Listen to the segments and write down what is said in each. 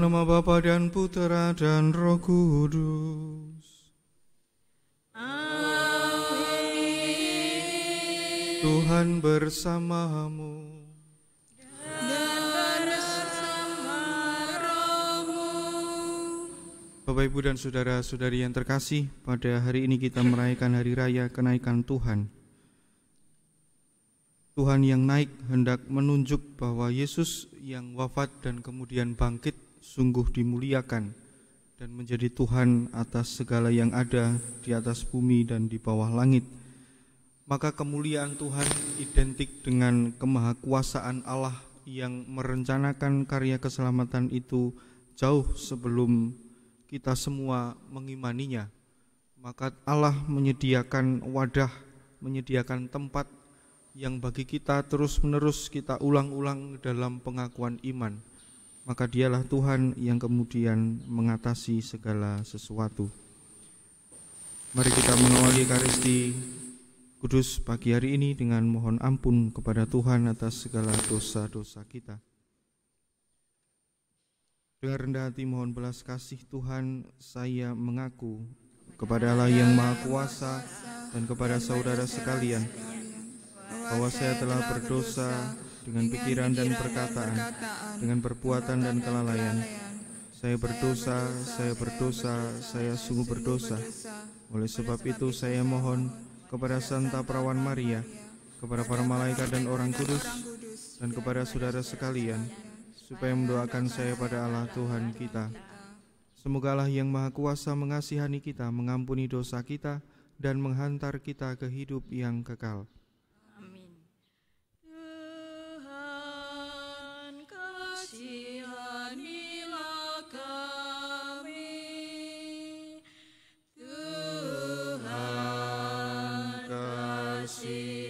nama Bapa dan Putera dan Roh Kudus. Amin. Tuhan bersamamu. Bapak, Ibu, dan saudara-saudari yang terkasih, pada hari ini kita merayakan Hari Raya Kenaikan Tuhan. Tuhan yang naik hendak menunjuk bahwa Yesus yang wafat dan kemudian bangkit sungguh dimuliakan dan menjadi Tuhan atas segala yang ada di atas bumi dan di bawah langit. Maka kemuliaan Tuhan identik dengan kemahakuasaan Allah yang merencanakan karya keselamatan itu jauh sebelum kita semua mengimaninya. Maka Allah menyediakan wadah, menyediakan tempat yang bagi kita terus-menerus kita ulang-ulang dalam pengakuan iman maka dialah Tuhan yang kemudian mengatasi segala sesuatu. Mari kita mengawali karisti Kudus pagi hari ini dengan mohon ampun kepada Tuhan atas segala dosa-dosa kita. Dengan rendah hati mohon belas kasih Tuhan, saya mengaku kepada Allah yang Maha Kuasa dan kepada saudara sekalian bahwa saya telah berdosa dengan pikiran dan perkataan, dengan perbuatan dan kelalaian. Saya berdosa, saya berdosa, saya sungguh berdosa. Oleh sebab itu saya mohon kepada Santa Perawan Maria, kepada para malaikat dan orang kudus, dan kepada saudara sekalian, supaya mendoakan saya pada Allah Tuhan kita. Semoga Allah yang Maha Kuasa mengasihani kita, mengampuni dosa kita, dan menghantar kita ke hidup yang kekal. See.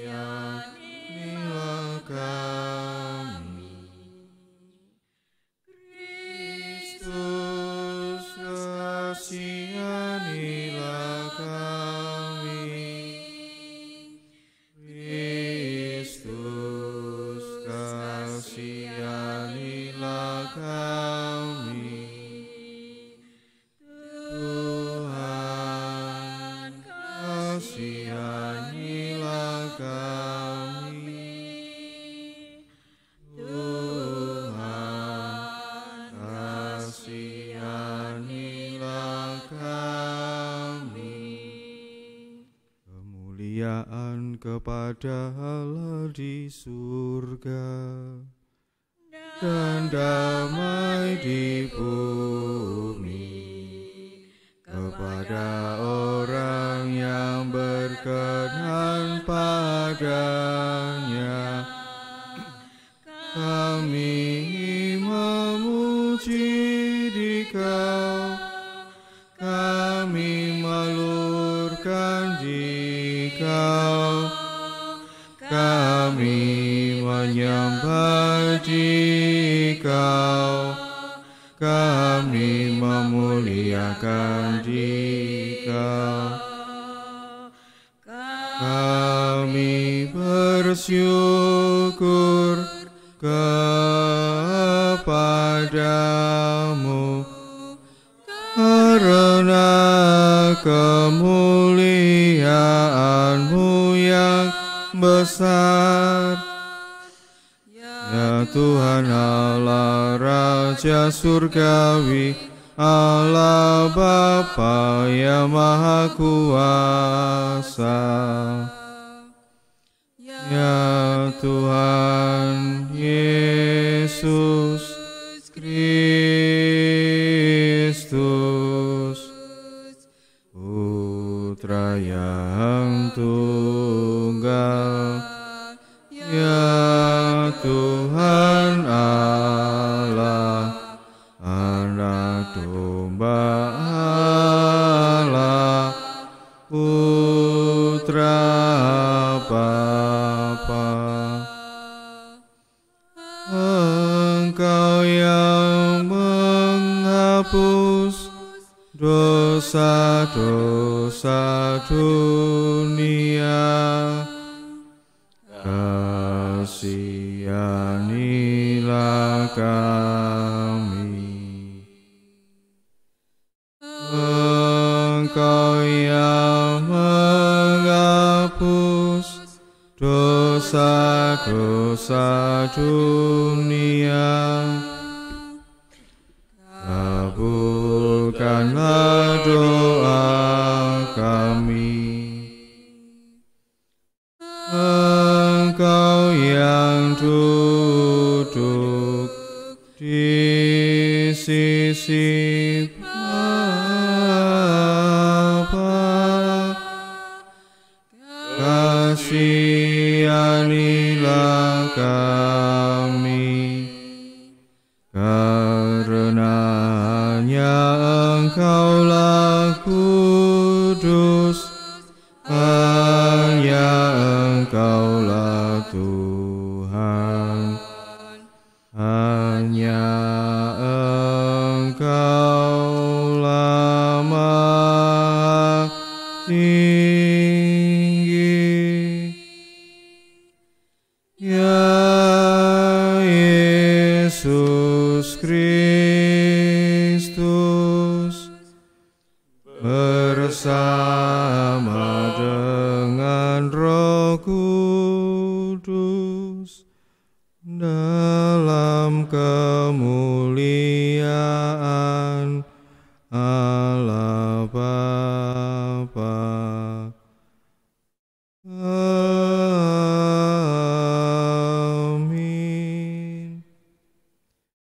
kepada Allah di surga dan damai di bumi. satu satunya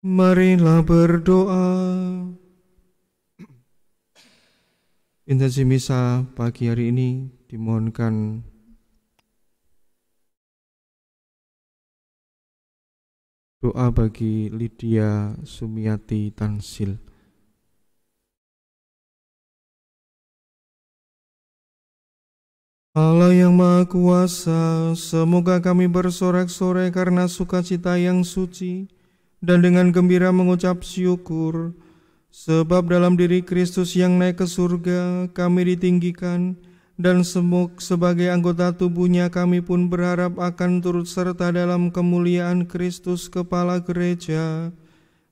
Marilah berdoa. Intensi misa pagi hari ini dimohonkan doa bagi Lydia Sumiati Tansil. Allah yang Maha Kuasa, semoga kami bersorak-sorai karena sukacita yang suci dan dengan gembira mengucap syukur sebab dalam diri Kristus yang naik ke surga kami ditinggikan dan semuk sebagai anggota tubuhnya kami pun berharap akan turut serta dalam kemuliaan Kristus kepala gereja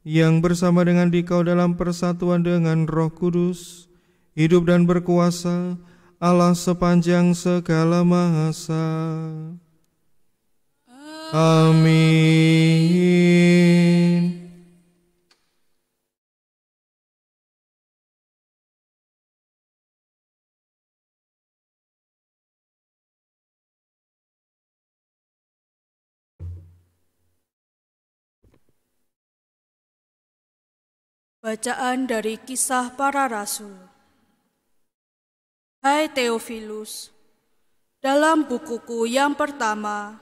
yang bersama dengan dikau dalam persatuan dengan Roh Kudus hidup dan berkuasa Allah sepanjang segala masa. Amin. Bacaan dari kisah para rasul. Hai Theophilus, dalam bukuku yang pertama,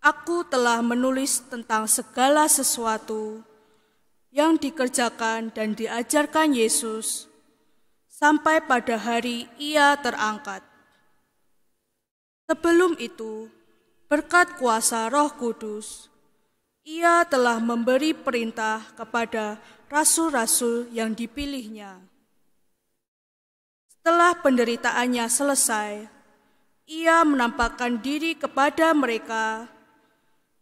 Aku telah menulis tentang segala sesuatu yang dikerjakan dan diajarkan Yesus sampai pada hari ia terangkat. Sebelum itu, berkat kuasa Roh Kudus, ia telah memberi perintah kepada rasul-rasul yang dipilihnya. Setelah penderitaannya selesai, ia menampakkan diri kepada mereka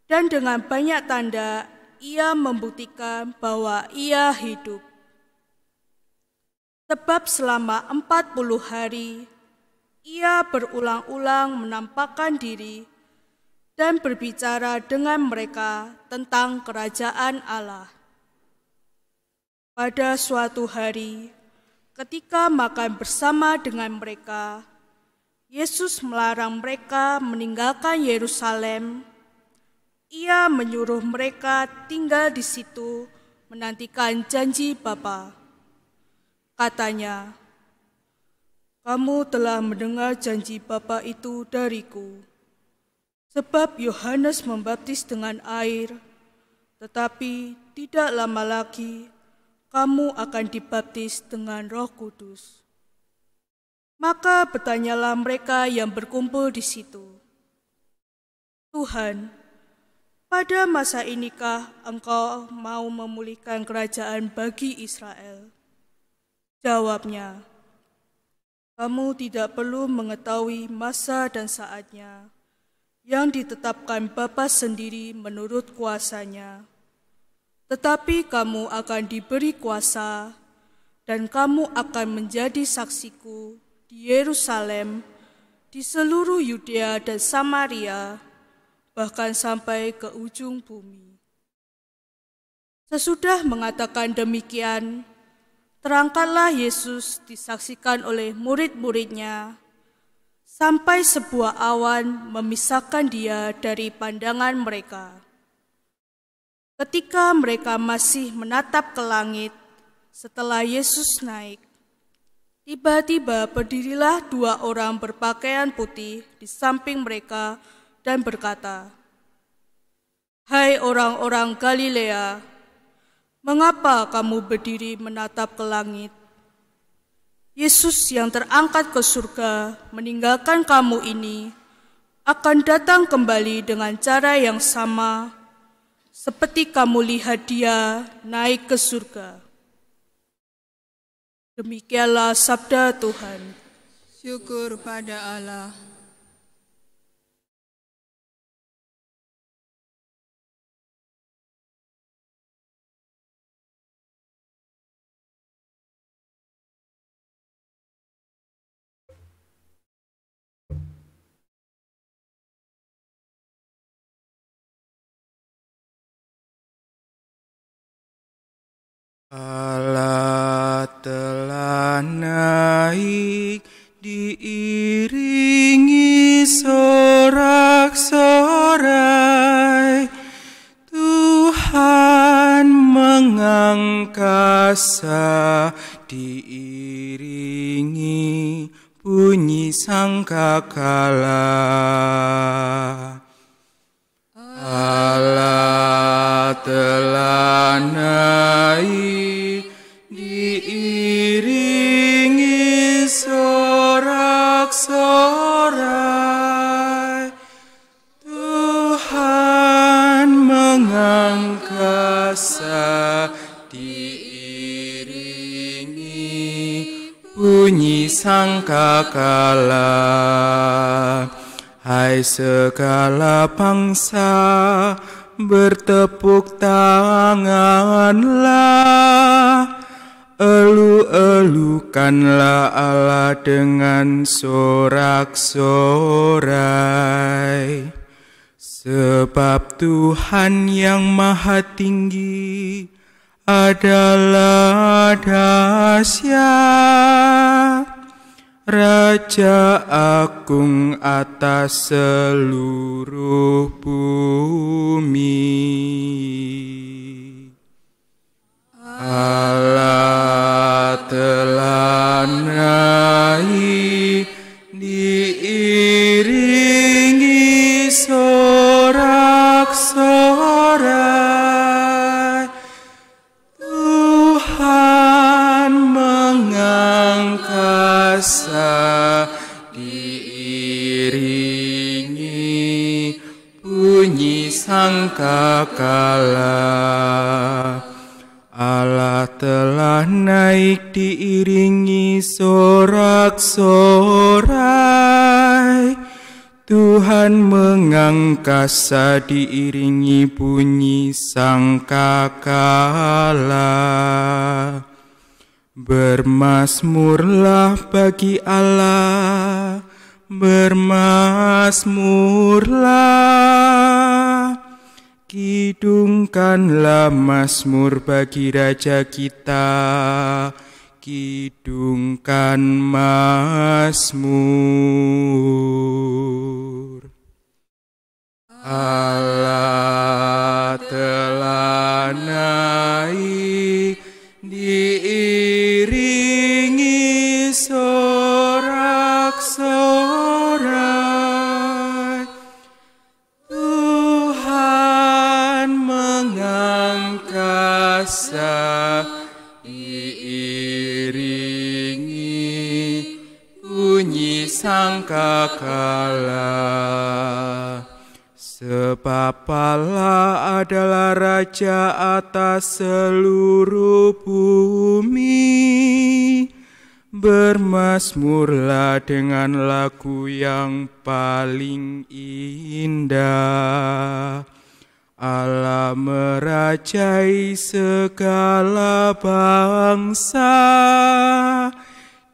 dan dengan banyak tanda ia membuktikan bahwa ia hidup. Sebab selama empat puluh hari ia berulang-ulang menampakkan diri dan berbicara dengan mereka tentang kerajaan Allah. Pada suatu hari, ketika makan bersama dengan mereka, Yesus melarang mereka meninggalkan Yerusalem ia menyuruh mereka tinggal di situ menantikan janji Bapa. Katanya, kamu telah mendengar janji Bapa itu dariku. Sebab Yohanes membaptis dengan air, tetapi tidak lama lagi kamu akan dibaptis dengan Roh Kudus. Maka bertanyalah mereka yang berkumpul di situ, "Tuhan, pada masa inikah engkau mau memulihkan kerajaan bagi Israel? Jawabnya, kamu tidak perlu mengetahui masa dan saatnya yang ditetapkan Bapa sendiri menurut kuasanya. Tetapi kamu akan diberi kuasa dan kamu akan menjadi saksiku di Yerusalem, di seluruh Yudea dan Samaria, bahkan sampai ke ujung bumi. Sesudah mengatakan demikian, terangkanlah Yesus disaksikan oleh murid-muridnya sampai sebuah awan memisahkan dia dari pandangan mereka. Ketika mereka masih menatap ke langit setelah Yesus naik, tiba-tiba berdirilah dua orang berpakaian putih di samping mereka dan berkata, Hai orang-orang Galilea, mengapa kamu berdiri menatap ke langit? Yesus yang terangkat ke surga meninggalkan kamu ini akan datang kembali dengan cara yang sama seperti kamu lihat dia naik ke surga. Demikianlah sabda Tuhan. Syukur pada Allah. Allah telah naik diiringi sorak-sorai Tuhan mengangkasa diiringi bunyi sangkakala Allah telanai diiringi sorak-sorai Tuhan mengangkasa diiringi bunyi sangkakala Hai segala bangsa, bertepuk tanganlah, elu-elukanlah Allah dengan sorak-sorai. Sebab Tuhan yang maha tinggi adalah dahsyat. Raja Agung atas seluruh bumi Allah telah naik diiringi sorak kekal. Allah telah naik diiringi sorak-sorai Tuhan mengangkasa diiringi bunyi sangkakala Bermasmurlah bagi Allah Bermasmurlah Kidungkanlah Mazmur bagi Raja kita, kidungkan Mazmur. Allah telah naik diiringi so celakalah. Sebab Allah adalah Raja atas seluruh bumi. Bermasmurlah dengan lagu yang paling indah. Allah merajai segala bangsa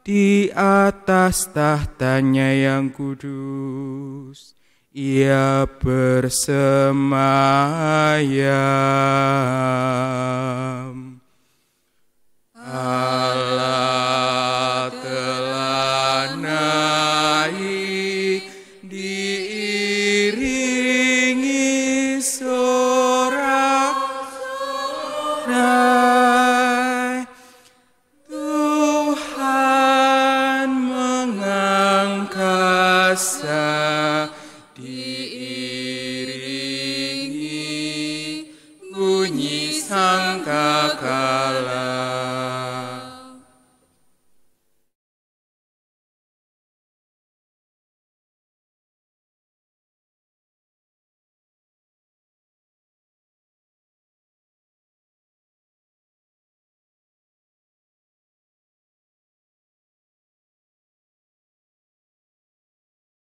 di atas tahtanya yang kudus ia bersemayam Allah telah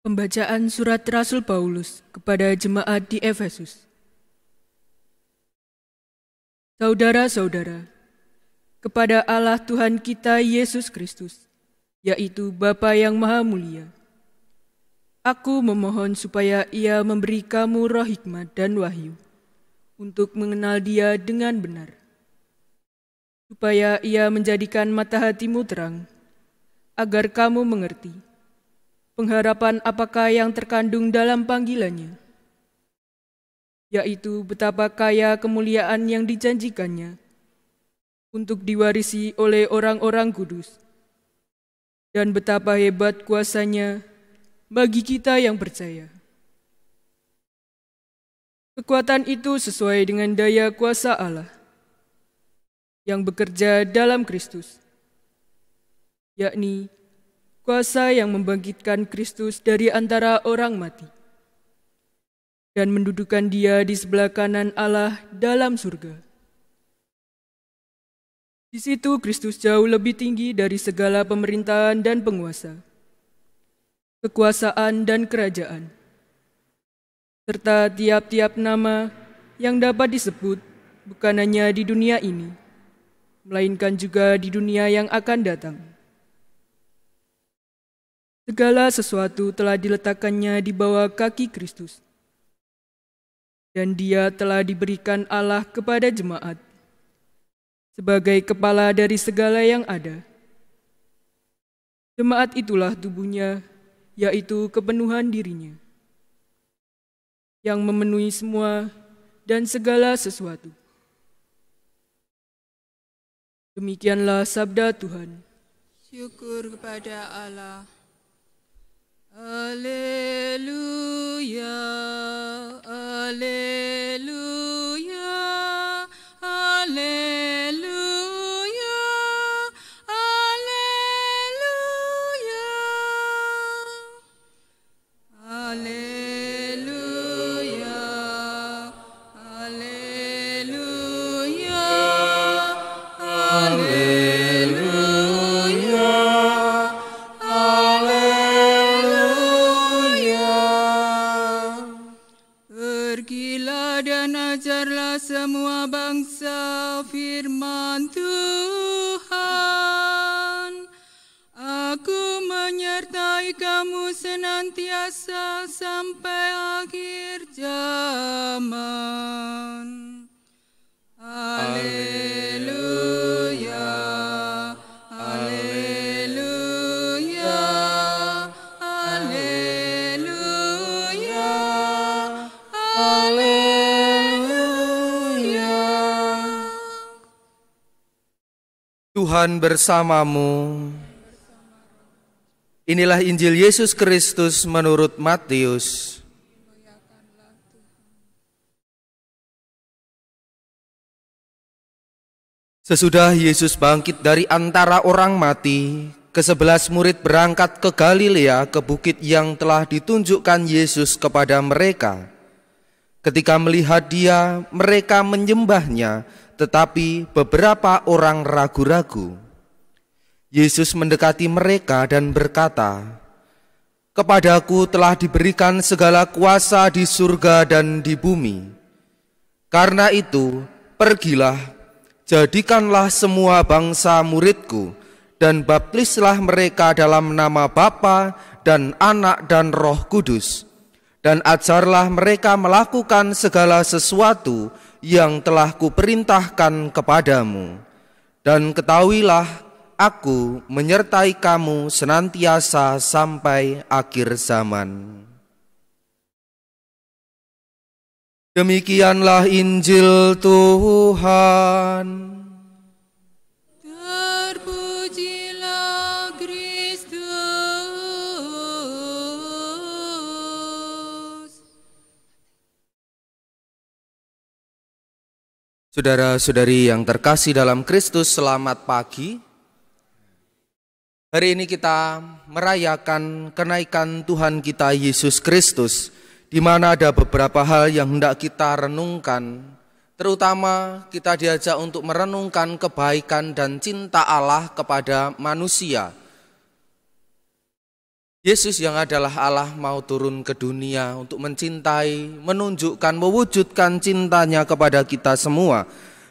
Pembacaan surat Rasul Paulus kepada jemaat di Efesus. Saudara-saudara, kepada Allah Tuhan kita Yesus Kristus, yaitu Bapa yang Maha Mulia. Aku memohon supaya Ia memberi kamu roh hikmat dan wahyu untuk mengenal Dia dengan benar, supaya Ia menjadikan mata hatimu terang, agar kamu mengerti pengharapan apakah yang terkandung dalam panggilannya, yaitu betapa kaya kemuliaan yang dijanjikannya untuk diwarisi oleh orang-orang kudus, dan betapa hebat kuasanya bagi kita yang percaya. Kekuatan itu sesuai dengan daya kuasa Allah yang bekerja dalam Kristus, yakni kuasa yang membangkitkan Kristus dari antara orang mati, dan mendudukan Dia di sebelah kanan Allah dalam surga. Di situ Kristus jauh lebih tinggi dari segala pemerintahan dan penguasa, kekuasaan dan kerajaan, serta tiap-tiap nama yang dapat disebut bukan hanya di dunia ini, melainkan juga di dunia yang akan datang. Segala sesuatu telah diletakkannya di bawah kaki Kristus, dan Dia telah diberikan Allah kepada jemaat sebagai kepala dari segala yang ada. Jemaat itulah tubuhnya, yaitu kepenuhan dirinya, yang memenuhi semua dan segala sesuatu. Demikianlah sabda Tuhan. Syukur kepada Allah. Alleluia, Alleluia. sampai akhir zaman. Haleluya, haleluya, haleluya, haleluya. Tuhan bersamamu. Inilah Injil Yesus Kristus menurut Matius. Sesudah Yesus bangkit dari antara orang mati, ke sebelas murid berangkat ke Galilea ke bukit yang telah ditunjukkan Yesus kepada mereka. Ketika melihat dia, mereka menyembahnya, tetapi beberapa orang ragu-ragu. Yesus mendekati mereka dan berkata, "Kepadaku telah diberikan segala kuasa di surga dan di bumi. Karena itu, pergilah, jadikanlah semua bangsa muridku, dan baptislah mereka dalam nama Bapa dan Anak dan Roh Kudus, dan ajarlah mereka melakukan segala sesuatu yang telah Kuperintahkan kepadamu." Dan ketahuilah aku menyertai kamu senantiasa sampai akhir zaman. Demikianlah Injil Tuhan. Terpujilah Kristus. Saudara-saudari yang terkasih dalam Kristus, selamat pagi. Hari ini kita merayakan kenaikan Tuhan kita Yesus Kristus, di mana ada beberapa hal yang hendak kita renungkan. Terutama kita diajak untuk merenungkan kebaikan dan cinta Allah kepada manusia. Yesus yang adalah Allah mau turun ke dunia untuk mencintai, menunjukkan, mewujudkan cintanya kepada kita semua.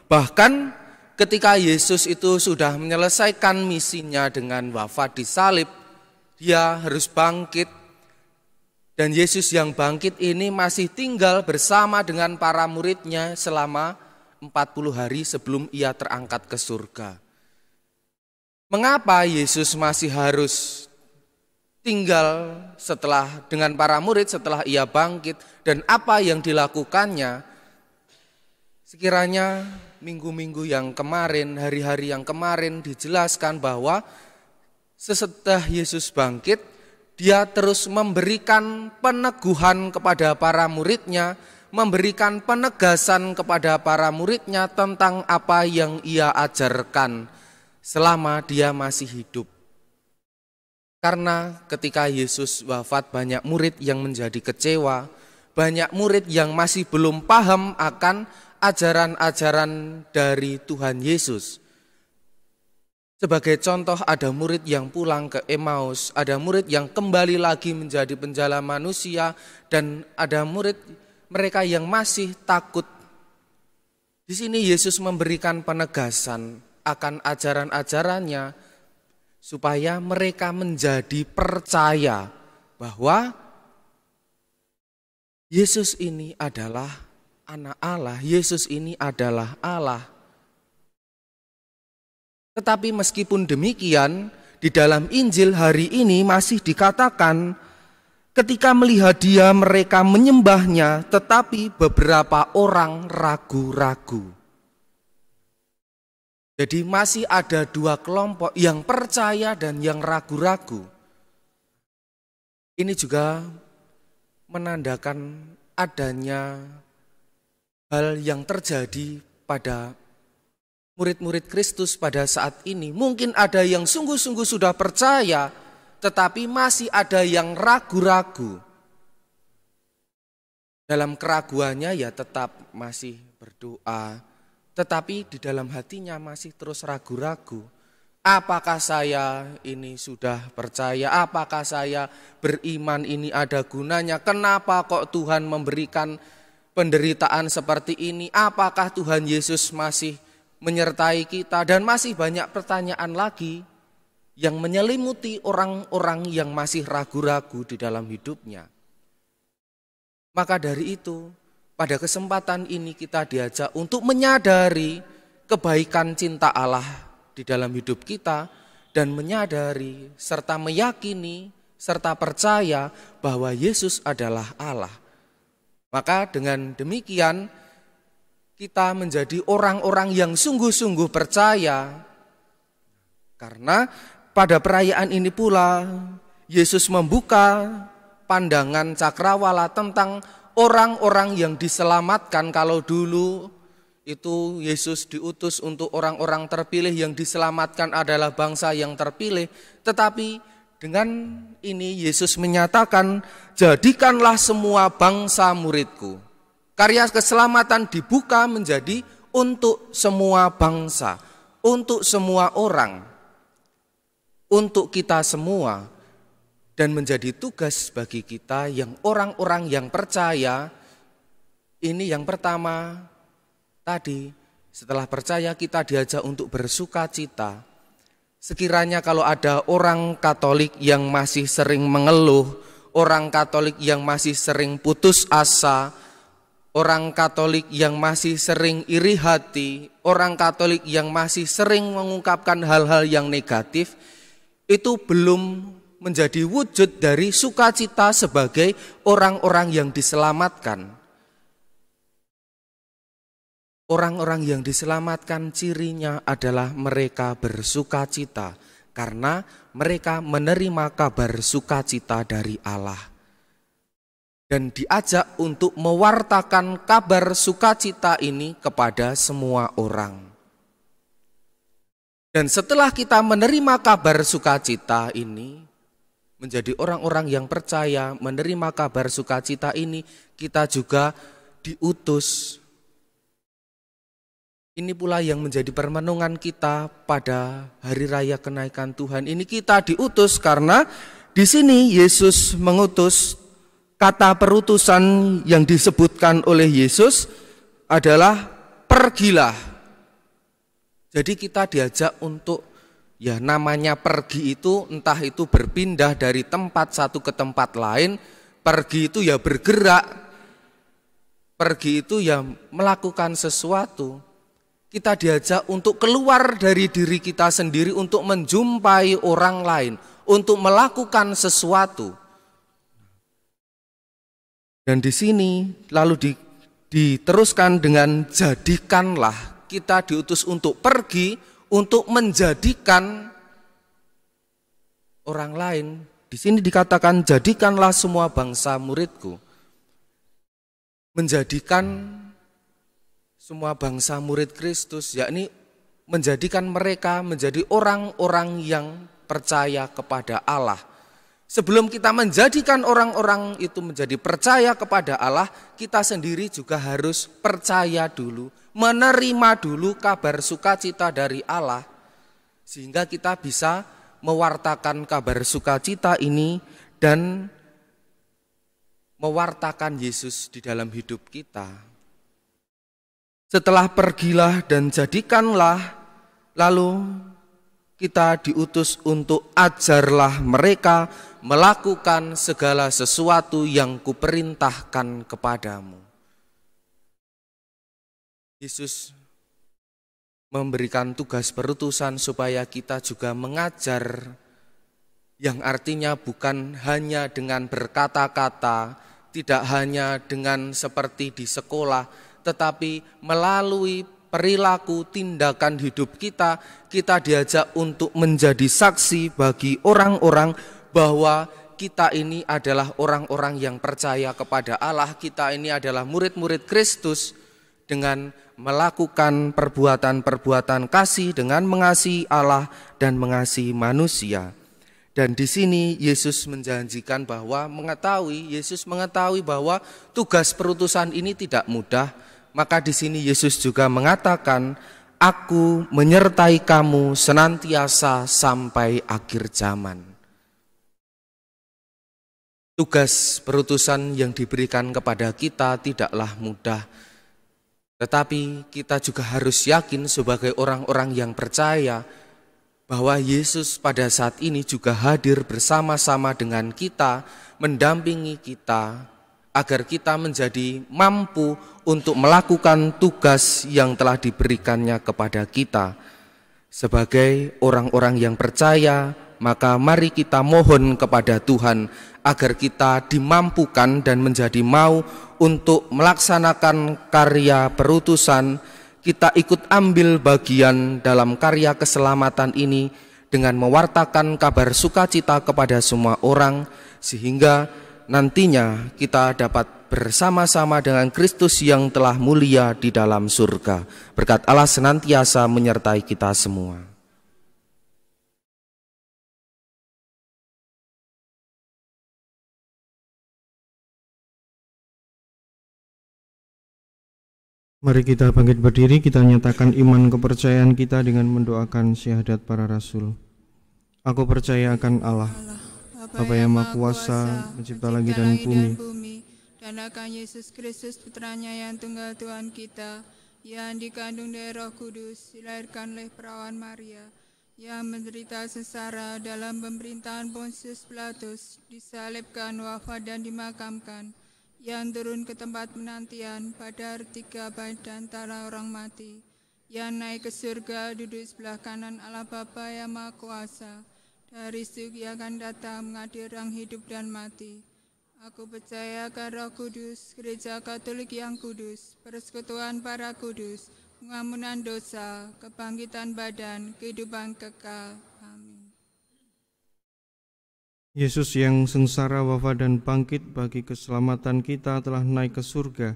Bahkan ketika Yesus itu sudah menyelesaikan misinya dengan wafat di salib, dia harus bangkit. Dan Yesus yang bangkit ini masih tinggal bersama dengan para muridnya selama 40 hari sebelum ia terangkat ke surga. Mengapa Yesus masih harus tinggal setelah dengan para murid setelah ia bangkit dan apa yang dilakukannya? Sekiranya minggu-minggu yang kemarin, hari-hari yang kemarin dijelaskan bahwa sesudah Yesus bangkit, dia terus memberikan peneguhan kepada para muridnya, memberikan penegasan kepada para muridnya tentang apa yang ia ajarkan selama dia masih hidup. Karena ketika Yesus wafat banyak murid yang menjadi kecewa, banyak murid yang masih belum paham akan ajaran-ajaran dari Tuhan Yesus. Sebagai contoh ada murid yang pulang ke Emmaus, ada murid yang kembali lagi menjadi penjala manusia, dan ada murid mereka yang masih takut. Di sini Yesus memberikan penegasan akan ajaran-ajarannya supaya mereka menjadi percaya bahwa Yesus ini adalah anak Allah, Yesus ini adalah Allah. Tetapi meskipun demikian, di dalam Injil hari ini masih dikatakan ketika melihat dia mereka menyembahnya, tetapi beberapa orang ragu-ragu. Jadi masih ada dua kelompok yang percaya dan yang ragu-ragu. Ini juga menandakan adanya hal yang terjadi pada murid-murid Kristus pada saat ini. Mungkin ada yang sungguh-sungguh sudah percaya, tetapi masih ada yang ragu-ragu. Dalam keraguannya ya tetap masih berdoa, tetapi di dalam hatinya masih terus ragu-ragu. Apakah saya ini sudah percaya? Apakah saya beriman ini ada gunanya? Kenapa kok Tuhan memberikan penderitaan seperti ini, apakah Tuhan Yesus masih menyertai kita dan masih banyak pertanyaan lagi yang menyelimuti orang-orang yang masih ragu-ragu di dalam hidupnya. Maka dari itu, pada kesempatan ini kita diajak untuk menyadari kebaikan cinta Allah di dalam hidup kita dan menyadari serta meyakini serta percaya bahwa Yesus adalah Allah maka dengan demikian kita menjadi orang-orang yang sungguh-sungguh percaya. Karena pada perayaan ini pula Yesus membuka pandangan cakrawala tentang orang-orang yang diselamatkan kalau dulu itu Yesus diutus untuk orang-orang terpilih yang diselamatkan adalah bangsa yang terpilih tetapi dengan ini Yesus menyatakan, jadikanlah semua bangsa muridku. Karya keselamatan dibuka menjadi untuk semua bangsa, untuk semua orang, untuk kita semua, dan menjadi tugas bagi kita yang orang-orang yang percaya. Ini yang pertama tadi, setelah percaya kita diajak untuk bersuka cita, Sekiranya kalau ada orang Katolik yang masih sering mengeluh, orang Katolik yang masih sering putus asa, orang Katolik yang masih sering iri hati, orang Katolik yang masih sering mengungkapkan hal-hal yang negatif, itu belum menjadi wujud dari sukacita sebagai orang-orang yang diselamatkan. Orang-orang yang diselamatkan cirinya adalah mereka bersuka cita karena mereka menerima kabar sukacita dari Allah dan diajak untuk mewartakan kabar sukacita ini kepada semua orang. Dan setelah kita menerima kabar sukacita ini, menjadi orang-orang yang percaya menerima kabar sukacita ini, kita juga diutus ini pula yang menjadi permenungan kita pada hari raya kenaikan Tuhan. Ini kita diutus karena di sini Yesus mengutus kata perutusan yang disebutkan oleh Yesus adalah pergilah. Jadi kita diajak untuk ya namanya pergi itu entah itu berpindah dari tempat satu ke tempat lain, pergi itu ya bergerak. Pergi itu ya melakukan sesuatu kita diajak untuk keluar dari diri kita sendiri untuk menjumpai orang lain, untuk melakukan sesuatu. Dan di sini lalu di, diteruskan dengan jadikanlah kita diutus untuk pergi untuk menjadikan orang lain. Di sini dikatakan jadikanlah semua bangsa muridku. Menjadikan semua bangsa murid Kristus, yakni menjadikan mereka menjadi orang-orang yang percaya kepada Allah. Sebelum kita menjadikan orang-orang itu menjadi percaya kepada Allah, kita sendiri juga harus percaya dulu, menerima dulu kabar sukacita dari Allah, sehingga kita bisa mewartakan kabar sukacita ini dan mewartakan Yesus di dalam hidup kita. Setelah pergilah dan jadikanlah, lalu kita diutus untuk ajarlah mereka melakukan segala sesuatu yang kuperintahkan kepadamu. Yesus memberikan tugas perutusan supaya kita juga mengajar yang artinya bukan hanya dengan berkata-kata, tidak hanya dengan seperti di sekolah, tetapi melalui perilaku, tindakan hidup kita, kita diajak untuk menjadi saksi bagi orang-orang bahwa kita ini adalah orang-orang yang percaya kepada Allah, kita ini adalah murid-murid Kristus dengan melakukan perbuatan-perbuatan kasih dengan mengasihi Allah dan mengasihi manusia. Dan di sini Yesus menjanjikan bahwa mengetahui, Yesus mengetahui bahwa tugas perutusan ini tidak mudah, maka di sini Yesus juga mengatakan, Aku menyertai kamu senantiasa sampai akhir zaman. Tugas perutusan yang diberikan kepada kita tidaklah mudah, tetapi kita juga harus yakin sebagai orang-orang yang percaya bahwa Yesus pada saat ini juga hadir bersama-sama dengan kita, mendampingi kita agar kita menjadi mampu untuk melakukan tugas yang telah diberikannya kepada kita. Sebagai orang-orang yang percaya, maka mari kita mohon kepada Tuhan agar kita dimampukan dan menjadi mau untuk melaksanakan karya perutusan. Kita ikut ambil bagian dalam karya keselamatan ini dengan mewartakan kabar sukacita kepada semua orang, sehingga nantinya kita dapat bersama-sama dengan Kristus yang telah mulia di dalam surga. Berkat Allah senantiasa menyertai kita semua. Mari kita bangkit berdiri, kita nyatakan iman kepercayaan kita dengan mendoakan syahadat para rasul. Aku percaya akan Allah. Allah Bapa yang Maha Kuasa, mencipta langit dan bumi, dan akan Yesus Kristus putranya yang tunggal Tuhan kita, yang dikandung dari roh kudus, dilahirkan oleh perawan Maria, yang menderita sesara dalam pemerintahan Pontius Pilatus, disalibkan, wafat, dan dimakamkan, yang turun ke tempat penantian pada tiga badan antara orang mati, yang naik ke surga duduk sebelah kanan Allah Bapa yang Maha Kuasa, dari akan datang mengadir orang hidup dan mati. Aku percaya ke Roh Kudus, Gereja Katolik yang kudus, persekutuan para kudus, pengampunan dosa, kebangkitan badan, kehidupan kekal. Amin. Yesus yang sengsara wafat dan bangkit bagi keselamatan kita telah naik ke surga.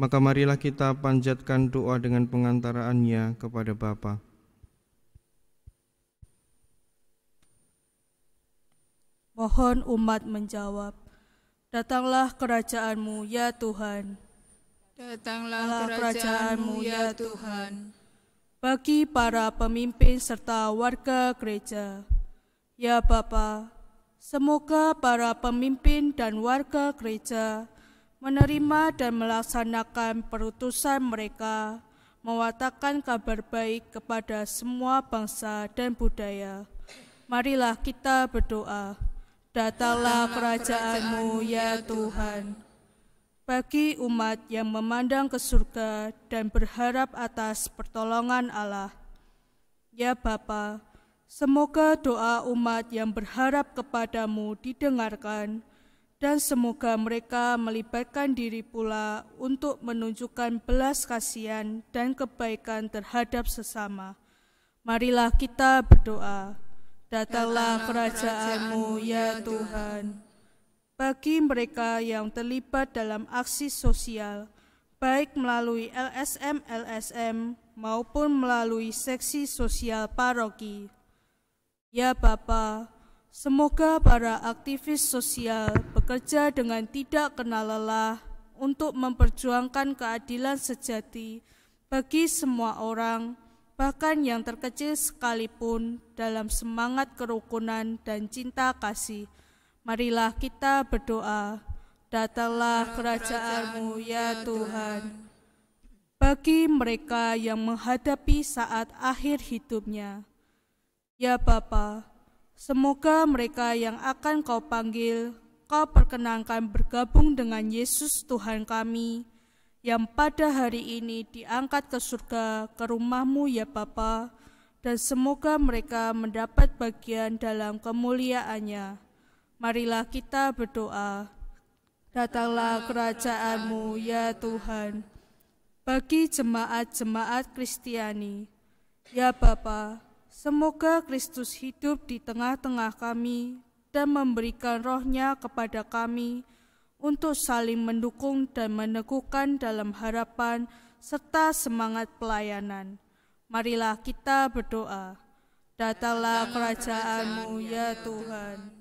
Maka marilah kita panjatkan doa dengan pengantaraannya kepada Bapa. mohon umat menjawab, Datanglah kerajaanmu, ya Tuhan. Datanglah kerajaanmu, ya, ya Tuhan. Bagi para pemimpin serta warga gereja, ya Bapa, semoga para pemimpin dan warga gereja menerima dan melaksanakan perutusan mereka, mewatakan kabar baik kepada semua bangsa dan budaya. Marilah kita berdoa. Datanglah kerajaanmu ya Tuhan. Bagi umat yang memandang ke surga dan berharap atas pertolongan Allah. Ya Bapa, semoga doa umat yang berharap kepadamu didengarkan dan semoga mereka melibatkan diri pula untuk menunjukkan belas kasihan dan kebaikan terhadap sesama. Marilah kita berdoa. Datanglah kerajaanmu ya, ya Tuhan. Bagi mereka yang terlibat dalam aksi sosial, baik melalui LSM-LSM maupun melalui seksi sosial paroki. Ya Bapa, semoga para aktivis sosial bekerja dengan tidak kenal lelah untuk memperjuangkan keadilan sejati bagi semua orang, bahkan yang terkecil sekalipun dalam semangat kerukunan dan cinta kasih. Marilah kita berdoa. Datanglah kerajaanmu ya Tuhan. Bagi mereka yang menghadapi saat akhir hidupnya. Ya Bapa, semoga mereka yang akan kau panggil, kau perkenankan bergabung dengan Yesus Tuhan kami, yang pada hari ini diangkat ke surga ke rumahmu ya Bapa, dan semoga mereka mendapat bagian dalam kemuliaannya. Marilah kita berdoa. Datanglah kerajaanmu ya Tuhan. Bagi jemaat-jemaat Kristiani, ya Bapa, semoga Kristus hidup di tengah-tengah kami dan memberikan rohnya kepada kami, untuk saling mendukung dan meneguhkan dalam harapan serta semangat pelayanan. Marilah kita berdoa. Datanglah kerajaanmu ya Tuhan.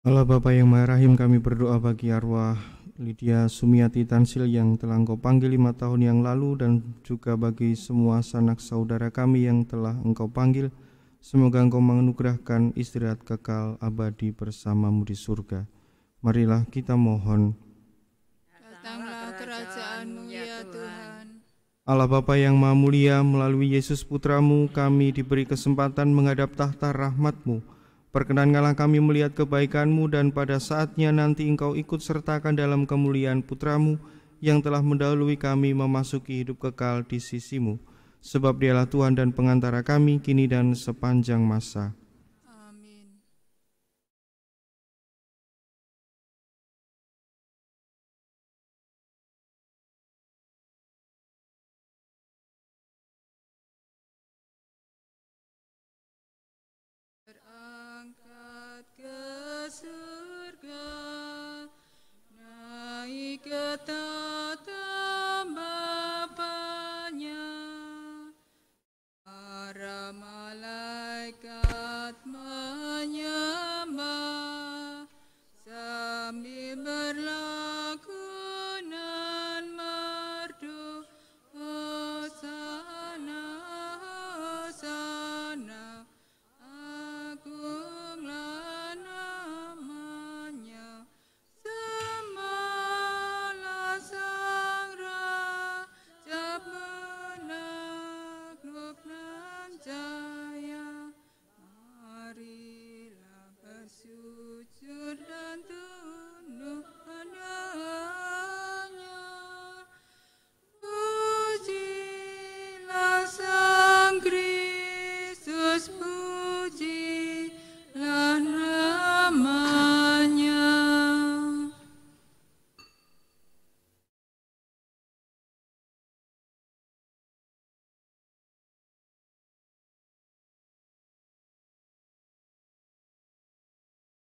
Allah Bapa yang Maha Rahim, kami berdoa bagi arwah Lydia Sumiati Tansil yang telah Engkau panggil lima tahun yang lalu dan juga bagi semua sanak saudara kami yang telah Engkau panggil Semoga engkau menganugerahkan istirahat kekal abadi bersamamu di surga. Marilah kita mohon. Datanglah kerajaanmu ya Tuhan. Allah Bapa yang Maha Mulia, melalui Yesus Putramu, kami diberi kesempatan menghadap tahta rahmatmu. Perkenankanlah kami melihat kebaikanmu dan pada saatnya nanti engkau ikut sertakan dalam kemuliaan Putramu yang telah mendahului kami memasuki hidup kekal di sisimu sebab dialah Tuhan dan pengantara kami kini dan sepanjang masa.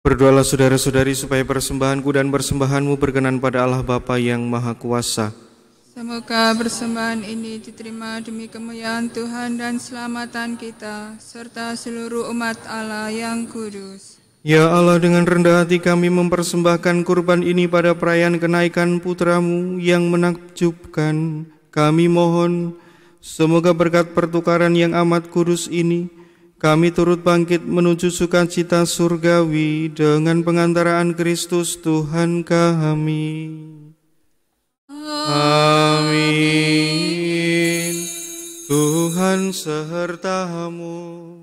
Berdoalah saudara-saudari supaya persembahanku dan persembahanmu berkenan pada Allah Bapa yang Maha Kuasa. Semoga persembahan ini diterima demi kemuliaan Tuhan dan selamatan kita, serta seluruh umat Allah yang kudus. Ya Allah, dengan rendah hati kami mempersembahkan kurban ini pada perayaan kenaikan putramu yang menakjubkan. Kami mohon, semoga berkat pertukaran yang amat kudus ini, kami turut bangkit menuju sukacita surgawi dengan pengantaraan Kristus Tuhan kami. Amin. Tuhan sertamu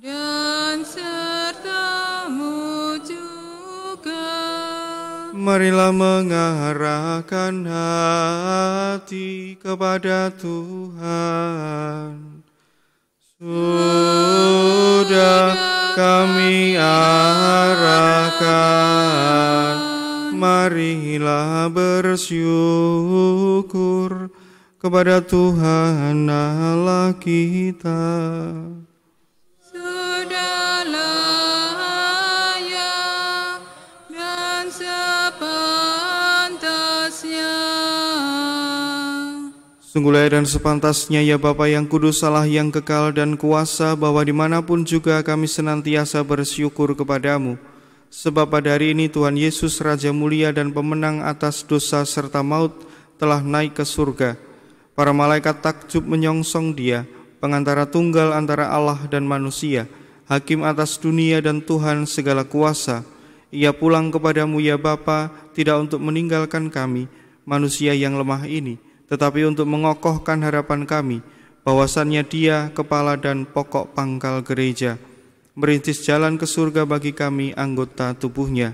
dan sertamu juga. Marilah mengarahkan hati kepada Tuhan. Sudah kami arahkan, marilah bersyukur kepada Tuhan Allah kita. Sudah Sungguh layak dan sepantasnya ya Bapa yang kudus salah yang kekal dan kuasa bahwa dimanapun juga kami senantiasa bersyukur kepadamu. Sebab pada hari ini Tuhan Yesus Raja Mulia dan pemenang atas dosa serta maut telah naik ke surga. Para malaikat takjub menyongsong dia, pengantara tunggal antara Allah dan manusia, hakim atas dunia dan Tuhan segala kuasa. Ia pulang kepadamu ya Bapa, tidak untuk meninggalkan kami, manusia yang lemah ini, tetapi untuk mengokohkan harapan kami bahwasannya dia kepala dan pokok pangkal gereja, merintis jalan ke surga bagi kami anggota tubuhnya.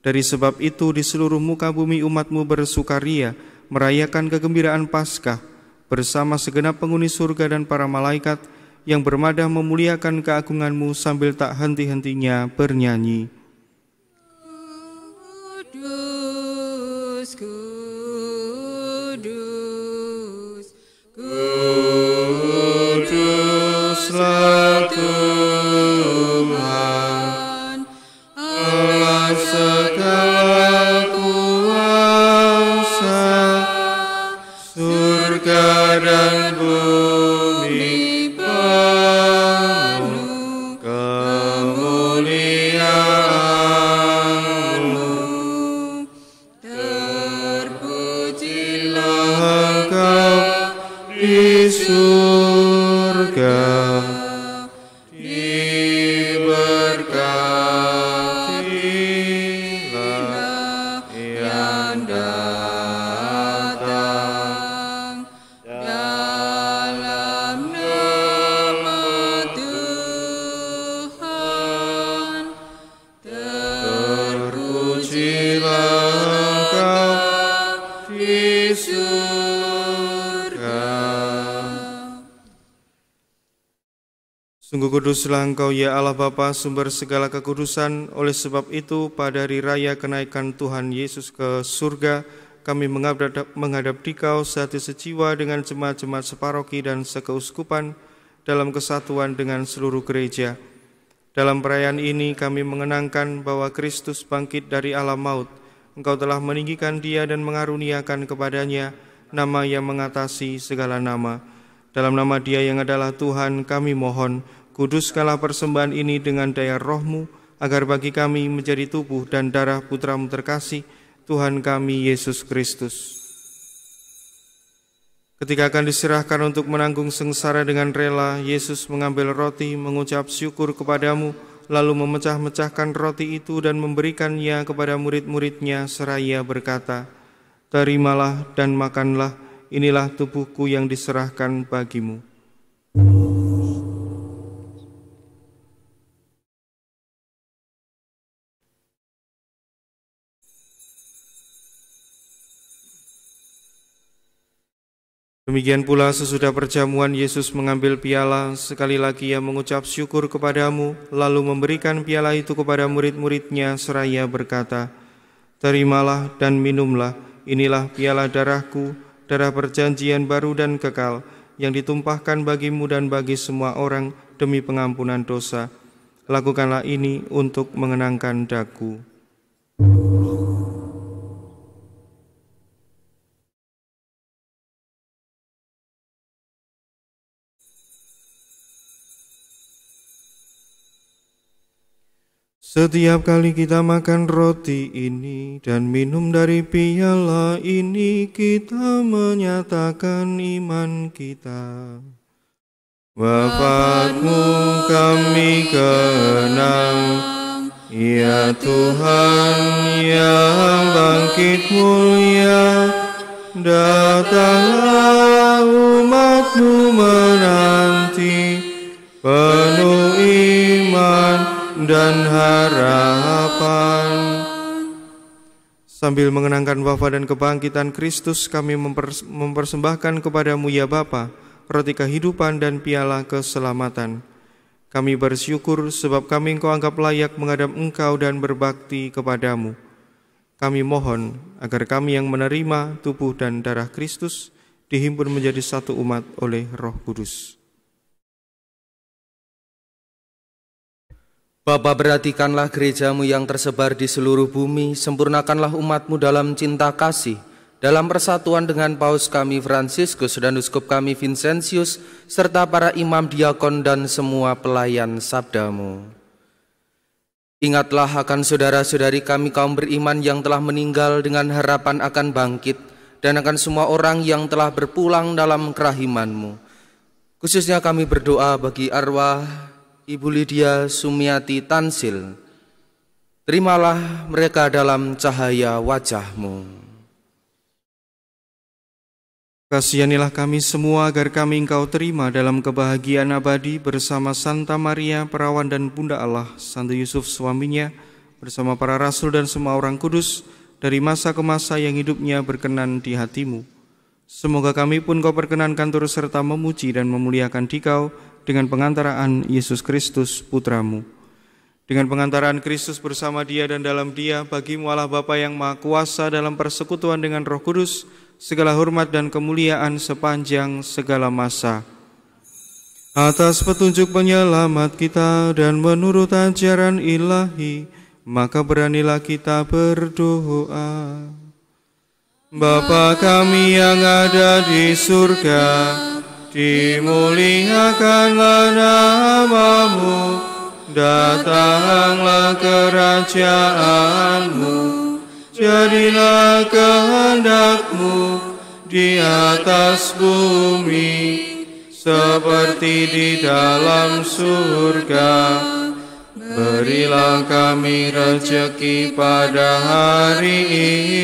Dari sebab itu di seluruh muka bumi umatmu bersukaria, merayakan kegembiraan Paskah bersama segenap penghuni surga dan para malaikat yang bermadah memuliakan keagunganmu sambil tak henti-hentinya bernyanyi. Kudusku. Kuduslah Tuhan, Allah segala Kuduslah Engkau ya Allah Bapa sumber segala kekudusan, oleh sebab itu pada hari raya kenaikan Tuhan Yesus ke surga, kami menghadap, menghadap dikau sehati sejiwa dengan jemaat-jemaat separoki dan sekeuskupan dalam kesatuan dengan seluruh gereja. Dalam perayaan ini kami mengenangkan bahwa Kristus bangkit dari alam maut. Engkau telah meninggikan dia dan mengaruniakan kepadanya nama yang mengatasi segala nama. Dalam nama dia yang adalah Tuhan kami mohon, Kuduskanlah persembahan ini dengan daya rohmu, agar bagi kami menjadi tubuh dan darah putramu terkasih, Tuhan kami Yesus Kristus. Ketika akan diserahkan untuk menanggung sengsara dengan rela, Yesus mengambil roti, mengucap syukur kepadamu, lalu memecah-mecahkan roti itu dan memberikannya kepada murid-muridnya seraya berkata, Terimalah dan makanlah, inilah tubuhku yang diserahkan bagimu. Demikian pula sesudah perjamuan Yesus mengambil piala, sekali lagi ia mengucap syukur kepadamu, lalu memberikan piala itu kepada murid-muridnya seraya berkata, Terimalah dan minumlah, inilah piala darahku, darah perjanjian baru dan kekal, yang ditumpahkan bagimu dan bagi semua orang demi pengampunan dosa. Lakukanlah ini untuk mengenangkan daku. Setiap kali kita makan roti ini dan minum dari piala ini, kita menyatakan iman kita. Wafatmu kami kenang, Ya Tuhan yang bangkit mulia, datanglah umatmu menanti, penuh iman dan Sambil mengenangkan wafat dan kebangkitan Kristus, kami mempersembahkan kepadamu ya Bapa, roti kehidupan dan piala keselamatan. Kami bersyukur sebab kami engkau anggap layak menghadap engkau dan berbakti kepadamu. Kami mohon agar kami yang menerima tubuh dan darah Kristus dihimpun menjadi satu umat oleh roh kudus. Bapa perhatikanlah gerejamu yang tersebar di seluruh bumi, sempurnakanlah umatmu dalam cinta kasih, dalam persatuan dengan Paus kami Fransiskus dan Uskup kami Vincentius, serta para imam diakon dan semua pelayan sabdamu. Ingatlah akan saudara-saudari kami kaum beriman yang telah meninggal dengan harapan akan bangkit, dan akan semua orang yang telah berpulang dalam kerahimanmu. Khususnya kami berdoa bagi arwah Ibu Lydia Sumiati Tansil, terimalah mereka dalam cahaya wajahmu. Kasihanilah kami semua agar kami engkau terima dalam kebahagiaan abadi bersama Santa Maria, perawan dan Bunda Allah, Santo Yusuf suaminya, bersama para rasul dan semua orang kudus, dari masa ke masa yang hidupnya berkenan di hatimu. Semoga kami pun kau perkenankan terus serta memuji dan memuliakan dikau, kau, dengan pengantaraan Yesus Kristus putramu. Dengan pengantaraan Kristus bersama dia dan dalam dia, bagimu Allah Bapa yang Maha Kuasa dalam persekutuan dengan roh kudus, segala hormat dan kemuliaan sepanjang segala masa. Atas petunjuk penyelamat kita dan menurut ajaran ilahi, maka beranilah kita berdoa. Bapa kami yang ada di surga, dimuliakanlah namamu, datanglah kerajaanmu, jadilah kehendakmu di atas bumi seperti di dalam surga. Berilah kami rezeki pada hari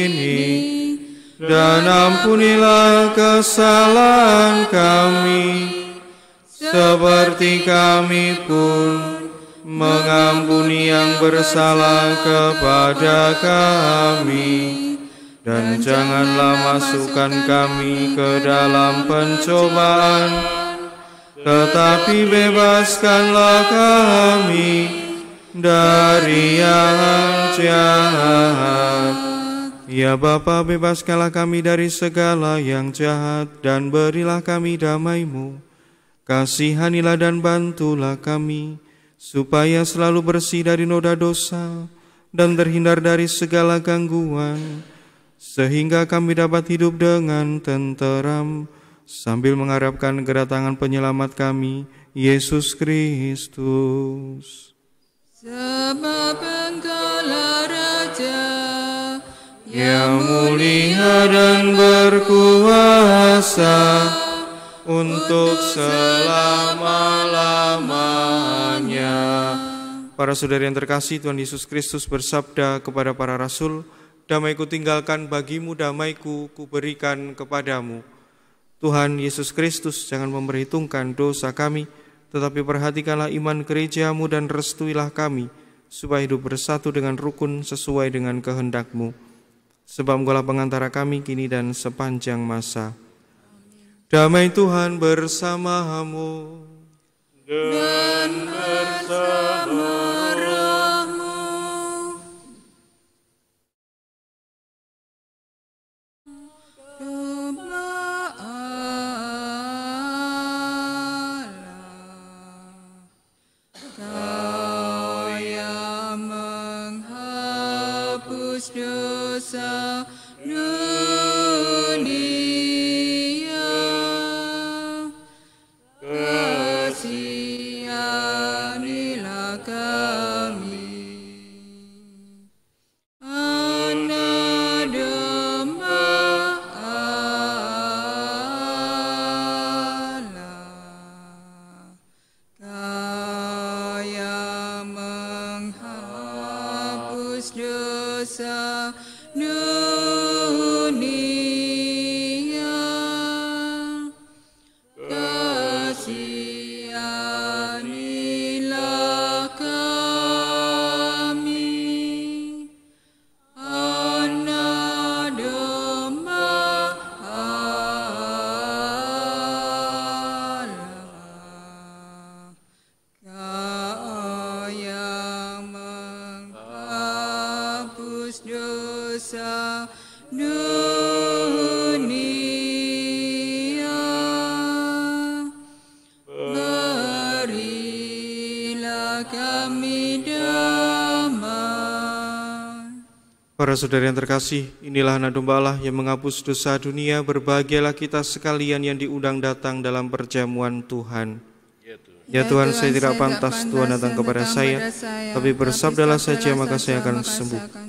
ini dan ampunilah kesalahan kami, seperti kami pun mengampuni yang bersalah kepada kami. Dan janganlah masukkan kami ke dalam pencobaan, tetapi bebaskanlah kami dari yang jahat Ya Bapa, bebaskanlah kami dari segala yang jahat dan berilah kami damai-Mu. Kasihanilah dan bantulah kami, supaya selalu bersih dari noda dosa dan terhindar dari segala gangguan, sehingga kami dapat hidup dengan tenteram sambil mengharapkan kedatangan penyelamat kami, Yesus Kristus. Sebab lah Raja yang mulia dan berkuasa untuk selama-lamanya. Para saudara yang terkasih, Tuhan Yesus Kristus bersabda kepada para rasul, Damaiku tinggalkan bagimu, damaiku kuberikan kepadamu. Tuhan Yesus Kristus, jangan memperhitungkan dosa kami, tetapi perhatikanlah iman gerejamu dan restuilah kami, supaya hidup bersatu dengan rukun sesuai dengan kehendakmu sebab engkaulah pengantara kami kini dan sepanjang masa. Damai Tuhan bersamamu dan bersama Saudara-saudara yang terkasih, inilah anak domba Allah yang menghapus dosa dunia. Berbahagialah kita sekalian yang diundang datang dalam perjamuan Tuhan. Ya Tuhan, ya ya saya tidak pantas Tuhan datang kepada saya, tapi bersabdalah saja maka saya akan sembuh.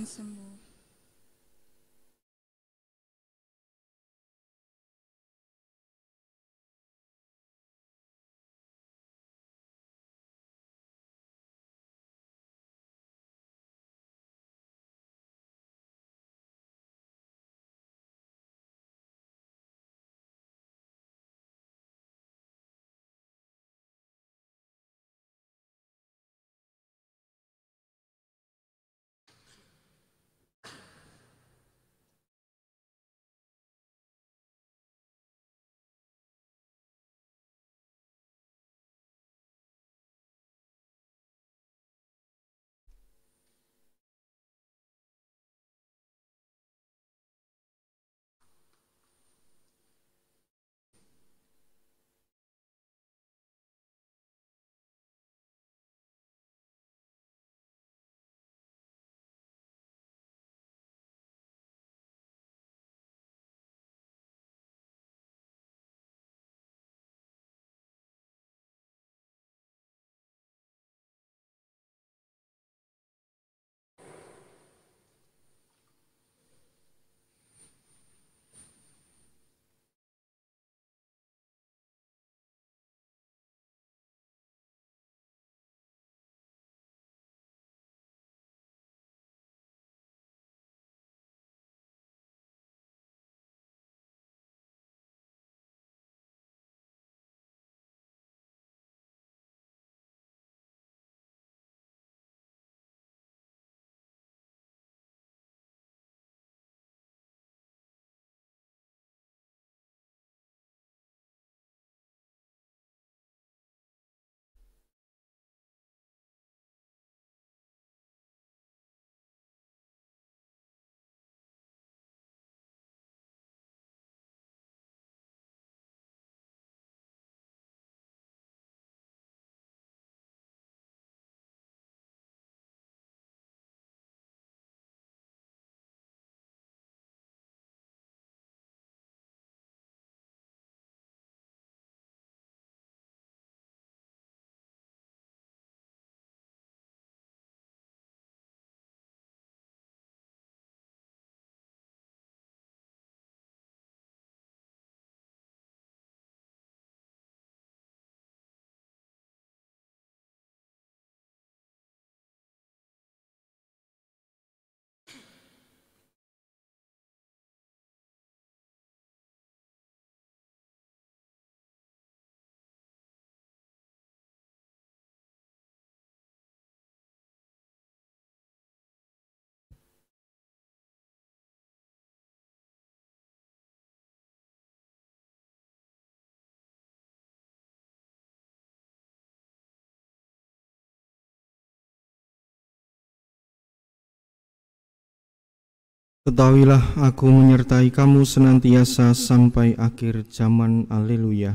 Ketahuilah aku menyertai kamu senantiasa sampai akhir zaman. Haleluya.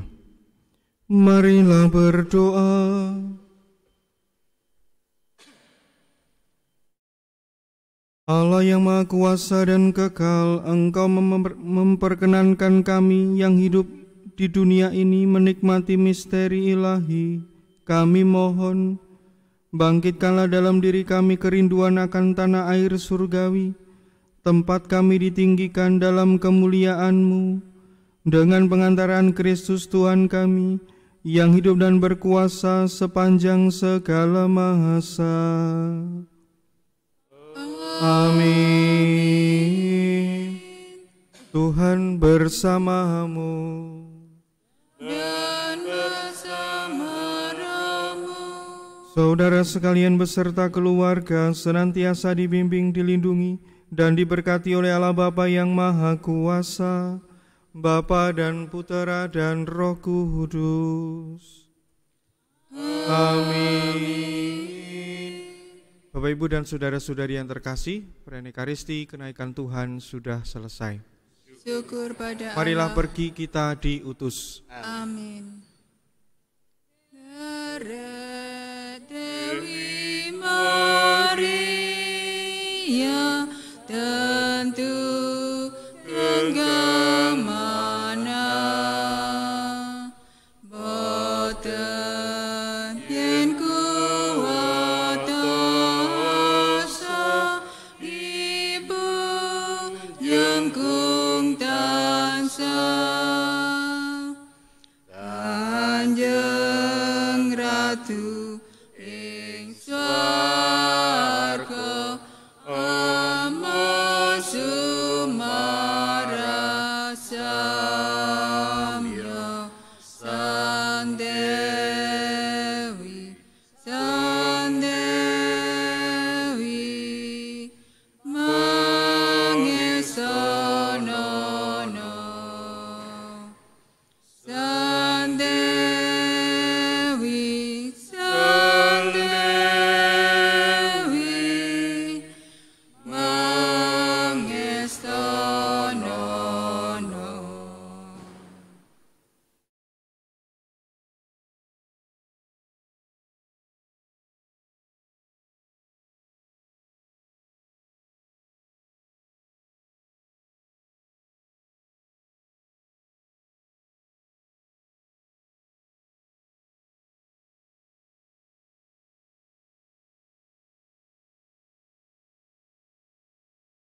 Marilah berdoa. Allah yang Maha Kuasa dan Kekal, Engkau memperkenankan kami yang hidup di dunia ini menikmati misteri ilahi. Kami mohon, bangkitkanlah dalam diri kami kerinduan akan tanah air surgawi, tempat kami ditinggikan dalam kemuliaan-Mu dengan pengantaran Kristus Tuhan kami yang hidup dan berkuasa sepanjang segala masa. Amin. Tuhan bersamamu dan Saudara sekalian beserta keluarga senantiasa dibimbing dilindungi dan diberkati oleh Allah Bapa yang Maha Kuasa, Bapa dan Putera dan Roh Kudus. Amin. Bapak Ibu dan saudara-saudari yang terkasih, Karisti kenaikan Tuhan sudah selesai. Syukur pada Marilah Allah. pergi kita diutus. Amin. Dewi Maria tentu